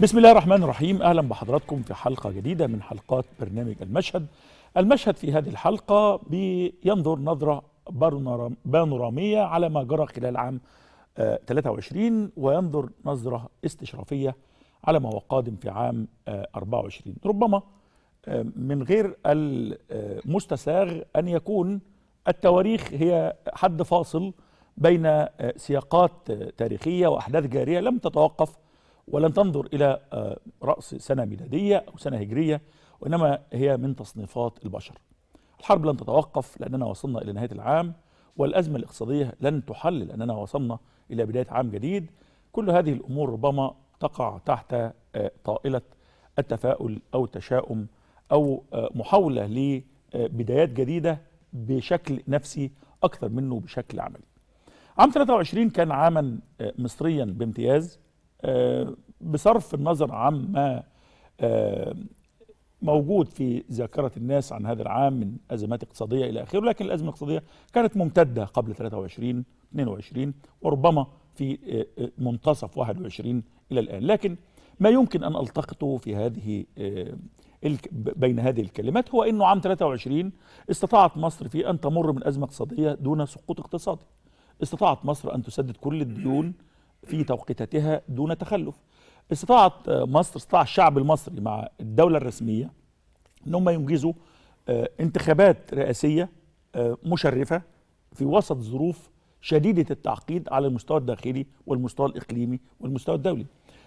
بسم الله الرحمن الرحيم اهلا بحضراتكم في حلقه جديده من حلقات برنامج المشهد المشهد في هذه الحلقه بينظر نظره بانوراميه على ما جرى خلال عام 23 آه، وينظر نظره استشرافيه على ما هو قادم في عام 24 آه، ربما آه، من غير المستساغ ان يكون التواريخ هي حد فاصل بين سياقات تاريخيه واحداث جاريه لم تتوقف ولن تنظر إلى آه، رأس سنة ميلادية أو سنة هجرية وإنما هي من تصنيفات البشر الحرب لن تتوقف لأننا وصلنا إلى نهاية العام والأزمة الاقتصادية لن تحل لأننا وصلنا إلى بداية عام جديد كل هذه الأمور ربما تقع تحت آه، طائلة التفاؤل أو التشاؤم أو آه، محاولة لبدايات جديدة بشكل نفسي أكثر منه بشكل عملي عام 23 كان عاما مصريا بامتياز بصرف النظر عما آه، موجود في ذاكرة الناس عن هذا العام من أزمات اقتصادية إلى آخره لكن الأزمة الاقتصادية كانت ممتدة قبل 23 22 وربما في آه، آه، منتصف 21 إلى الآن لكن ما يمكن أن ألتقطه في هذه بين هذه الكلمات هو أنه عام 23 استطاعت مصر فيه أن تمر من أزمة اقتصادية دون سقوط اقتصادي استطاعت مصر أن تسدد كل الديون في توقيتها دون تخلف استطاعت مصر استطاع الشعب المصري مع الدولة الرسمية ان هم ينجزوا آه، انتخابات رئاسية آه، مشرفة في وسط ظروف شديدة التعقيد على المستوى الداخلي والمستوى الإقليمي والمستوى الدولي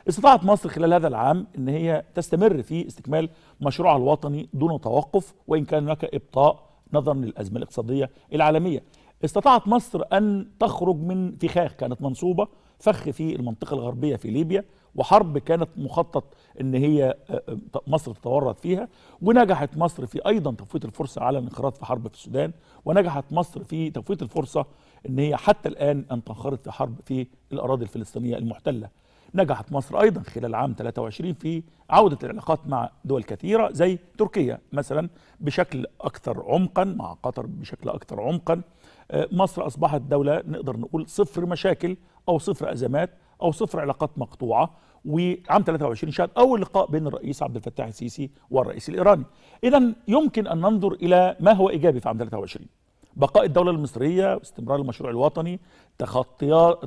استطاعت مصر خلال هذا العام ان هي تستمر في استكمال مشروعها الوطني دون توقف وان كان هناك ابطاء نظرا للازمه الاقتصاديه العالميه. استطاعت مصر ان تخرج من فخاخ كانت منصوبه فخ في المنطقه الغربيه في ليبيا وحرب كانت مخطط ان هي آه، آه، مصر تتورط فيها ونجحت مصر في ايضا تفويت الفرصه على الانخراط في حرب في السودان ونجحت مصر في تفويت الفرصه ان هي حتى الان ان تنخرط في حرب في الاراضي الفلسطينيه المحتله نجحت مصر ايضا خلال عام 23 في عوده العلاقات مع دول كثيره زي تركيا مثلا بشكل اكثر عمقا مع قطر بشكل اكثر عمقا آه، مصر اصبحت دوله نقدر نقول صفر مشاكل او صفر ازمات او صفر علاقات مقطوعه وعام 23 شهد اول لقاء بين الرئيس عبد الفتاح السيسي والرئيس الايراني. اذا يمكن ان ننظر الى ما هو ايجابي في عام 23 بقاء الدولة المصرية واستمرار المشروع الوطني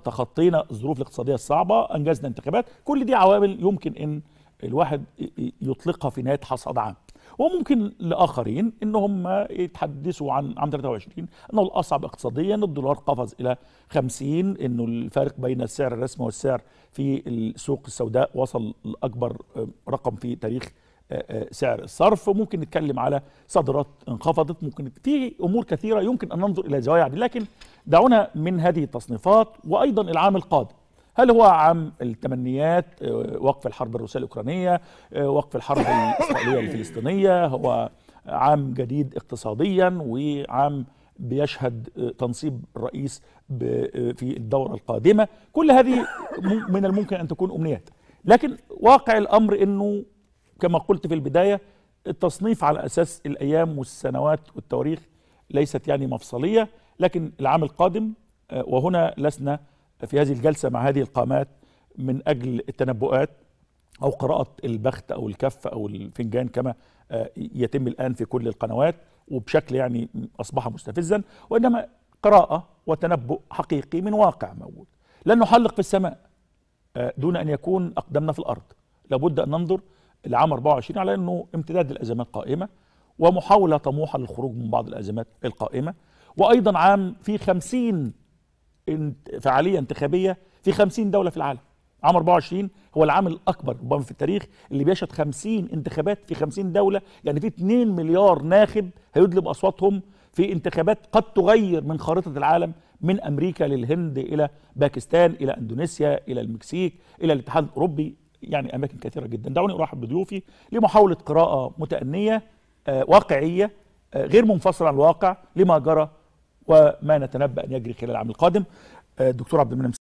تخطينا الظروف الاقتصادية الصعبة أنجزنا انتخابات كل دي عوامل يمكن أن الواحد يطلقها في نهاية حصاد عام وممكن لاخرين ان هم يتحدثوا عن عام 23 انه الاصعب اقتصاديا الدولار قفز الى 50 انه الفارق بين السعر الرسمي والسعر في السوق السوداء وصل لاكبر آه، رقم في تاريخ آه، آه، سعر الصرف ممكن نتكلم على صادرات انخفضت ممكن في امور كثيره يمكن ان ننظر الى زوايا لكن دعونا من هذه التصنيفات وايضا العام القادم هل هو عام التمنيات آه، وقف الحرب الروسيه الاوكرانيه آه، وقف الحرب الاسرائيليه الفلسطينيه هو عام جديد اقتصاديا وعام بيشهد آه، تنصيب الرئيس في الدورة القادمة كل هذه من الممكن أن تكون أمنيات لكن واقع الأمر أنه كما قلت في البداية التصنيف على أساس الأيام والسنوات والتواريخ ليست يعني مفصلية لكن العام القادم وهنا لسنا في هذه الجلسة مع هذه القامات من أجل التنبؤات أو قراءة البخت أو الكف أو الفنجان كما آه، يتم الآن في كل القنوات وبشكل يعني أصبح مستفزا وإنما قراءة وتنبؤ حقيقي من واقع موجود لن نحلق في السماء آه، دون أن يكون أقدامنا في الأرض لابد أن ننظر لعام 24 على أنه امتداد الأزمات قائمة ومحاولة طموحة للخروج من بعض الأزمات القائمة وأيضا عام في خمسين فعاليه انتخابيه في 50 دوله في العالم عام 24 هو العام الاكبر ربما في التاريخ اللي بيشهد 50 انتخابات في 50 دوله يعني في 2 مليار ناخب هيدلب اصواتهم في انتخابات قد تغير من خارطه العالم من امريكا للهند الى باكستان الى اندونيسيا الى المكسيك الى الاتحاد الاوروبي يعني اماكن كثيره جدا دعوني ارحب بضيوفي لمحاوله قراءه متانيه آه، واقعيه آه، غير منفصله عن الواقع لما جرى وما نتنبأ أن يجري خلال العام القادم آه، دكتور عبد المنعم